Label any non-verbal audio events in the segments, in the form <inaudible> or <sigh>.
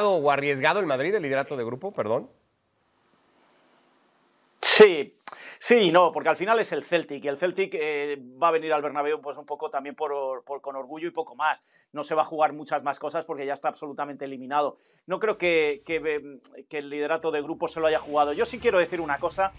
o arriesgado el Madrid, el liderato de grupo, perdón? Sí, sí, no, porque al final es el Celtic y el Celtic eh, va a venir al Bernabéu pues un poco también con orgullo y poco más. No se va a jugar muchas más cosas porque ya está absolutamente eliminado. No creo que, eh, el liderato de grupo se lo haya jugado. Yo sí quiero decir una cosa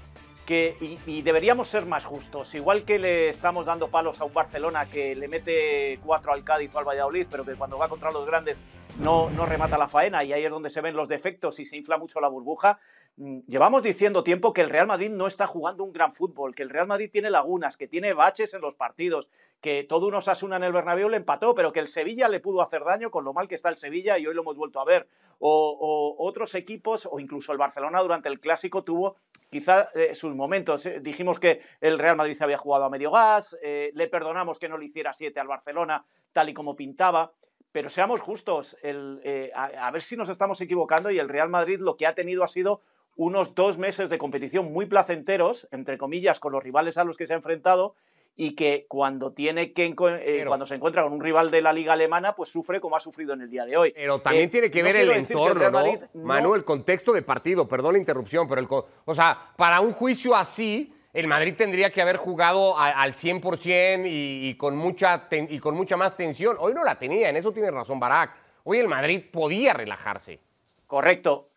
que, y, deberíamos ser más justos. Igual que le estamos dando palos a un Barcelona que le mete cuatro al Cádiz o al Valladolid, pero que cuando va contra los grandes no, remata la faena y ahí es donde se ven los defectos y se infla mucho la burbuja. Mm, llevamos diciendo tiempo que el Real Madrid no está jugando un gran fútbol, que el Real Madrid tiene lagunas, que tiene baches en los partidos, que todo uno asuna en el Bernabéu le empató, pero que el Sevilla le pudo hacer daño con lo mal que está el Sevilla y hoy lo hemos vuelto a ver. O, otros equipos, o incluso el Barcelona durante el Clásico tuvo quizá eh, sus momentos. Eh, dijimos que el Real Madrid se había jugado a medio gas, eh, le perdonamos que no le hiciera siete al Barcelona tal y como pintaba. Pero seamos justos, eh, a, ver si nos estamos equivocando y el Real Madrid lo que ha tenido ha sido unos dos meses de competición muy placenteros, entre comillas, con los rivales a los que se ha enfrentado y que cuando tiene que eh, cuando se encuentra con un rival de la liga alemana pues sufre como ha sufrido en el día de hoy pero también eh, tiene que ver el entorno ¿no? Manuel, el contexto de partido perdón la interrupción pero o sea para un juicio así el Madrid tendría que haber jugado al 100% y, y, con mucha más tensión. Hoy no la tenía, en eso tiene razón Barak. Hoy el Madrid podía relajarse. Correcto.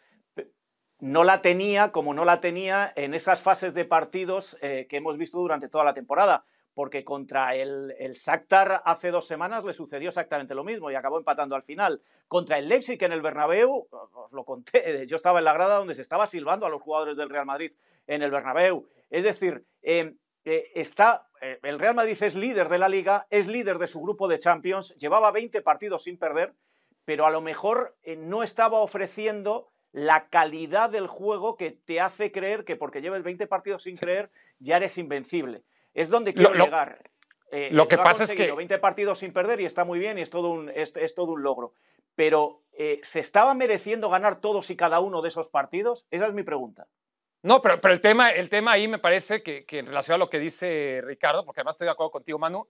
No la tenía como no la tenía en esas fases de partidos eh, que hemos visto durante toda la temporada, porque contra el, el Shakhtar hace dos semanas le sucedió exactamente lo mismo y acabó empatando al final. Contra el Leipzig en el Bernabéu, os lo conté, <laughs> yo estaba en la grada donde se estaba silbando a los jugadores del Real Madrid en el Bernabéu. Es decir, em, eh, está, eh, el Real Madrid es líder de la liga, es líder de su grupo de Champions, llevaba 20 partidos sin perder, pero a lo mejor eh, no estaba ofreciendo la calidad del juego que te hace creer que porque lleves 20 partidos sin creer ya eres invencible. Es donde quiero llegar. lo que pasa es que 20 partidos sin perder y está muy bien y es todo un, logro. Pero ¿se estaba mereciendo ganar todos y cada uno de esos partidos? Esa es mi pregunta. No, pero, el, tema, el tema ahí me parece que, en relación a lo que dice Ricardo, porque además estoy de acuerdo contigo, Manu,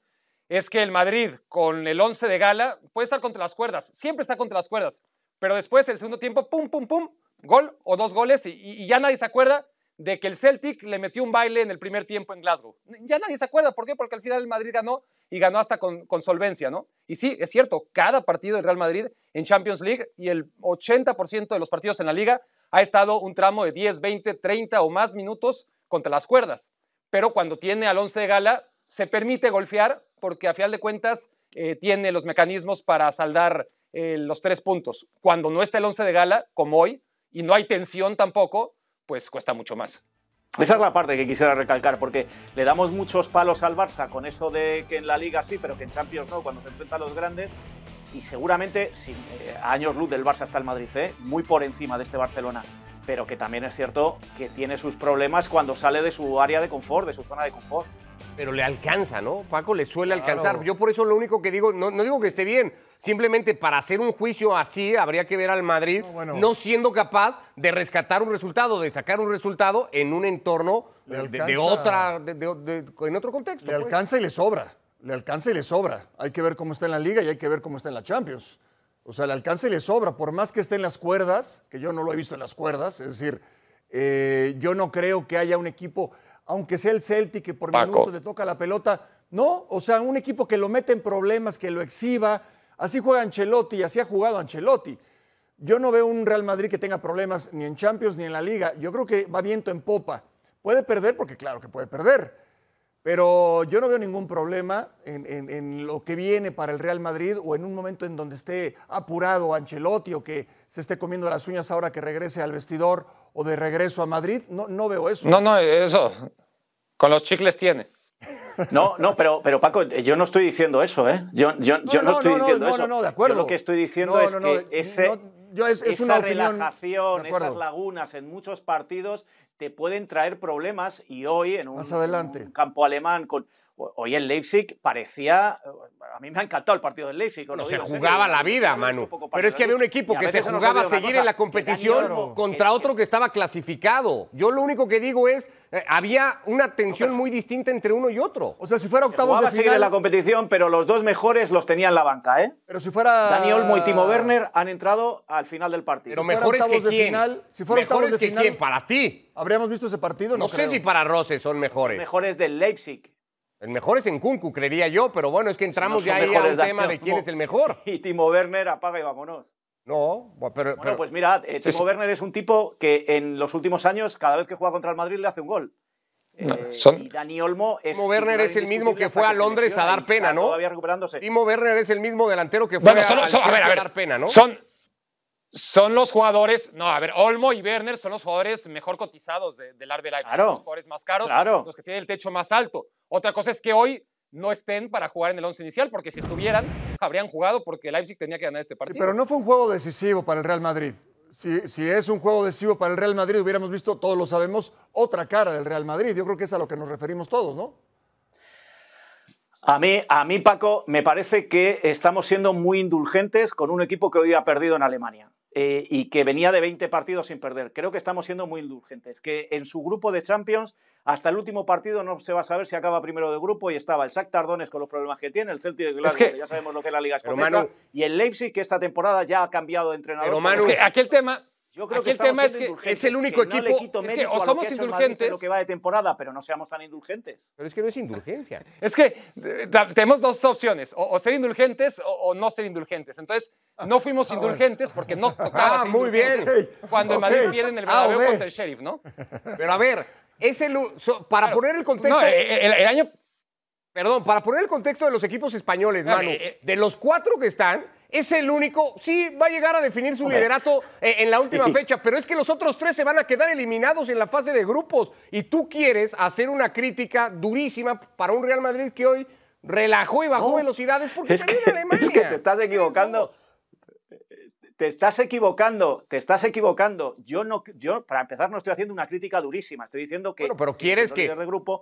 es que el Madrid con el 11 de gala puede estar contra las cuerdas, siempre está contra las cuerdas, pero después el segundo tiempo, pum, pum, pum, gol o dos goles y, ya nadie se acuerda de que el Celtic le metió un baile en el primer tiempo en Glasgow. Ya nadie se acuerda, ¿por qué? Porque al final el Madrid ganó y ganó hasta con, con, solvencia, ¿no? Y sí, es cierto, cada partido del Real Madrid en Champions League y el 80% de los partidos en la liga ha estado un tramo de 10, 20, 30 o más minutos contra las cuerdas. Pero cuando tiene al 11 de gala, se permite golfear porque a final de cuentas eh, tiene los mecanismos para saldar eh, los tres puntos. Cuando no está el 11 de gala, como hoy, y no hay tensión tampoco, pues cuesta mucho más. Esa es la parte que quisiera recalcar, porque le damos muchos palos al Barça con eso de que en la Liga sí, pero que en Champions no, cuando se enfrenta a los grandes, y seguramente, eh, años luz del Barça hasta el Madrid C, muy por encima de este Barcelona. Pero que también es cierto que tiene sus problemas cuando sale de su área de confort, de su zona de confort. Pero le alcanza, ¿no? Paco le suele alcanzar. Yo por eso lo único que digo, no, no, digo que esté bien, simplemente para hacer un juicio así habría que ver al Madrid no, siendo capaz de rescatar un resultado, de sacar un resultado en un entorno de, otra, en otro contexto. Le pues. alcanza y le sobra le alcanza y le sobra. Hay que ver cómo está en la liga y hay que ver cómo está en la Champions. O sea, le alcanza y le sobra, por más que esté en las cuerdas, que yo no lo he visto en las cuerdas, es decir, eh, yo no creo que haya un equipo, aunque sea el Celtic, que por minutos le toca la pelota, no, o sea, un equipo que lo mete en problemas, que lo exhiba, así juega Ancelotti y así ha jugado Ancelotti. Yo no veo un Real Madrid que tenga problemas ni en Champions ni en la liga, yo creo que va viento en popa. Puede perder, porque claro que puede perder, pero yo no veo ningún problema en, lo que viene para el Real Madrid o en un momento en donde esté apurado Ancelotti o que se esté comiendo las uñas ahora que regrese al vestidor o de regreso a Madrid. No, no veo eso. No, no, eso. Con los chicles tiene. No, no, pero, pero Paco, yo no estoy diciendo eso, ¿eh? Yo, no, no, estoy diciendo eso. No, no, no, de acuerdo. lo que estoy diciendo es que ese, es, esa una opinión, relajación, esas lagunas en muchos partidos te pueden traer problemas y hoy en un, campo alemán con hoy en Leipzig parecía eh, a mí me ha encantado el partido del Leipzig no se jugaba la vida Manu pero es que había un equipo que se jugaba a seguir en la competición contra otro que estaba clasificado yo lo único que digo es eh, había una tensión muy distinta entre uno y otro o sea si fuera octavos se de final en la competición pero los dos mejores los tenían la banca eh pero si fuera Dani Olmo y Timo ah. Werner han entrado a al final del partido. Pero ¿mejores que quién. Final, si mejores de que quién para ti. ¿Habríamos visto ese partido? No, no sé si para Rose son mejores. Mejores del Leipzig. El mejor es en Kunku, creería yo, pero bueno, es que entramos ya ahí al tema de quién es el mejor. <laughs> Y Timo Werner apaga y vámonos. No, pero. bueno, pues mira, eh, Timo Werner es un tipo que en los últimos años, cada vez que juega contra el Madrid, le hace un gol. Eh, son... Y Dani Olmo es. Timo Werner es el mismo que fue a Londres a dar pena, ¿no? Todavía recuperándose. Timo Werner es el mismo delantero que fue a, a, dar pena, ¿no? Son, son los jugadores, no, a ver, Olmo y Werner son los jugadores mejor cotizados del RB Leipzig, son los jugadores más caros, los que tienen el techo más alto. Otra cosa es que hoy no estén para jugar en el 11 inicial, porque si estuvieran, habrían jugado porque Leipzig tenía que ganar este partido. pero no fue un juego decisivo para el Real Madrid. Si, si, es un juego decisivo para el Real Madrid, hubiéramos visto, todos lo sabemos, otra cara del Real Madrid. Yo creo que es a lo que nos referimos todos, ¿no? A mí, a mí, Paco, me parece que estamos siendo muy indulgentes con un equipo que hoy ha perdido en Alemania. Eh, y que venía de 20 partidos sin perder. Creo que estamos siendo muy indulgentes, que en su grupo de Champions hasta el último partido no se va a saber si acaba primero de grupo y estaba el SAC Tardones con los problemas que tiene, el Celtic de ya sabemos lo que es la Liga y el Leipzig que esta temporada ya ha cambiado de entrenador. Pero que aquel tema, yo creo que el tema es que es el único equipo. que o somos indulgentes. Lo que va de temporada, pero no seamos tan indulgentes. Pero es que no es indulgencia. <laughs> es que eh, tenemos dos opciones: o, ser indulgentes o, no ser indulgentes. Entonces, no ah, fuimos ah, indulgentes porque no <laughs> ah, tocaba. Ah, muy bien. Cuando en el Madrid pierde en el Bernabéu contra el Sheriff, ¿no? Pero a ver, para poner el contexto. Eh, eh, el, el año. Perdón, para poner el contexto de los equipos españoles, Manu, de los cuatro que están, es el único, sí, va a llegar a definir su liderato eh, en la última fecha, pero es que los otros tres se van a quedar eliminados en la fase de grupos y tú quieres hacer una crítica durísima para un Real Madrid que hoy relajó y bajó velocidades porque que, Alemania. Es que te estás equivocando. Te estás equivocando, te estás equivocando. Yo no, yo para empezar no estoy haciendo una crítica durísima. Estoy diciendo que. pero quieres que,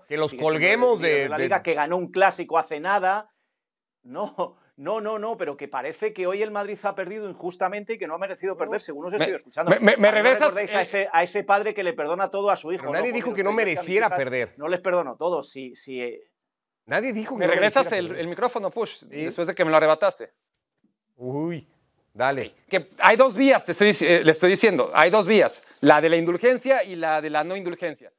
que los colguemos de, la liga que ganó un clásico hace nada. No, no, no, no, pero que parece que hoy el Madrid ha perdido injustamente y que no ha merecido perder, según os estoy escuchando. Me, ah, regresas. Eh, a, ese, padre que le perdona todo a su hijo. Nadie dijo que no mereciera perder. No les perdono todo. Si, si, eh, Nadie dijo que Me regresas el, micrófono, Push, después de que me lo arrebataste. Uy, dale. Que hay dos vías, te estoy, eh, le estoy diciendo. Hay dos vías. La de la indulgencia y la de la no indulgencia.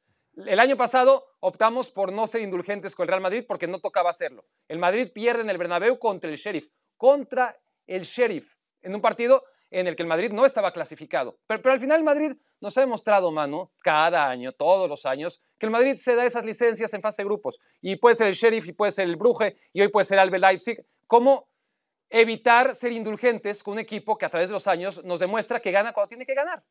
El año pasado optamos por no ser indulgentes con el Real Madrid porque no tocaba hacerlo. El Madrid pierde en el Bernabéu contra el Sheriff, contra el Sheriff, en un partido en el que el Madrid no estaba clasificado. Pero, al final el Madrid nos ha demostrado, mano, cada año, todos los años, que el Madrid se da esas licencias en fase de grupos. Y puede ser el Sheriff, y puede ser el Bruje, y hoy puede ser Albe Leipzig. ¿Cómo evitar ser indulgentes con un equipo que a través de los años nos demuestra que gana cuando tiene que ganar?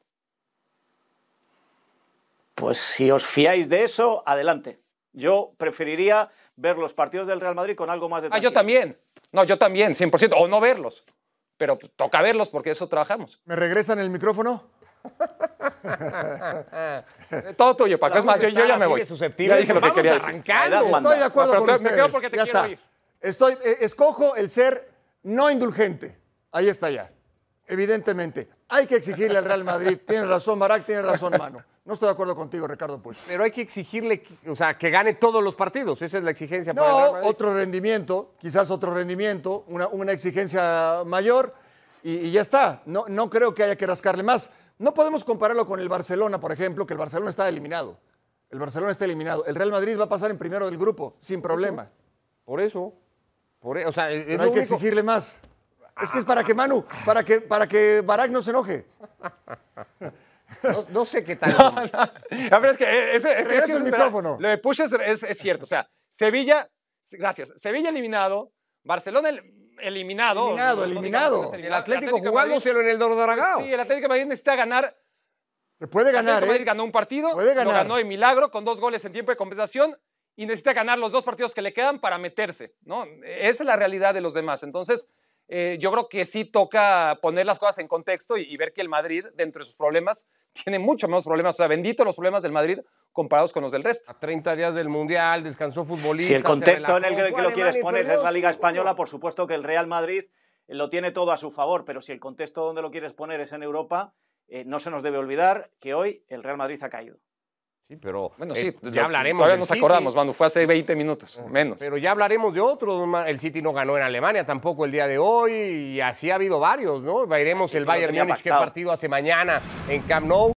Pues si os fiáis de eso, adelante. Yo preferiría ver los partidos del Real Madrid con algo más de... Ah, yo también. No, yo también, 100%. O no verlos. Pero toca verlos porque eso trabajamos. ¿Me regresan el micrófono? Eh, todo tuyo, Paco. es más, yo, ya me voy. Susceptible. Ya dije lo que quería Estoy de acuerdo con ustedes. Me ya Estoy, eh, escojo el ser no indulgente. Ahí está ya. Evidentemente. Hay que exigirle al Real Madrid. Tienes razón, Barack. tienes razón, mano. No estoy de acuerdo contigo, Ricardo Puig. Pero hay que exigirle, o sea, que gane todos los partidos. Esa es la exigencia para el Real otro rendimiento, quizás otro rendimiento, una, una exigencia mayor y, ya está. No, no creo que haya que rascarle más. No podemos compararlo con el Barcelona, por ejemplo, que el Barcelona está eliminado. El Barcelona está eliminado. El Real Madrid va a pasar en primero del grupo, sin problema. Por eso. Por e, hay que exigirle más. Es que es para que Manu, para que, para que Barak no se enoje. <laughs> No, sé qué tal. <laughs> Ah, es que e-, ese, es, el micrófono. Lo de Push es, cierto. O sea, Sevilla, gracias. Sevilla eliminado, Barcelona eliminado. Eliminado, eliminado. El Atlético, jugándoselo en el Sí, el Atlético Madrid necesita ganar. Puede ganar. El ¿eh? Puede ganó un partido. Puede ganar. Lo ganó de milagro con dos goles en tiempo de compensación y necesita ganar los dos partidos que le quedan para meterse, ¿no? Esa es la realidad de los demás. Entonces, eh, yo creo que sí toca poner las cosas en contexto y, ver que el Madrid, dentro de sus problemas, <laughs> tiene mucho menos problemas. O sea, bendito los problemas del Madrid comparados con los del resto. A 30 días del Mundial, descansó futbolista. Si el contexto en el que, lo quieres poner es la Liga Española, por supuesto que el Real Madrid lo tiene todo a su favor, pero si el contexto donde lo quieres poner es en Europa, eh, no se nos debe olvidar que hoy el Real Madrid ha caído. Sí, pero bueno, eh, sí, ya hablaremos. Todavía nos acordamos, cuando fue hace 20 minutos, menos. Pero ya hablaremos de otros. El City no ganó en Alemania tampoco el día de hoy y así ha habido varios, ¿no? Veremos ah, el, Bayern Múnich qué partido hace mañana en Camp Nou.